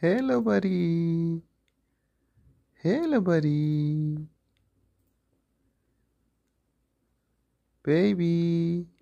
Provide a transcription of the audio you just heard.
Hello, buddy. Hello, buddy. Baby.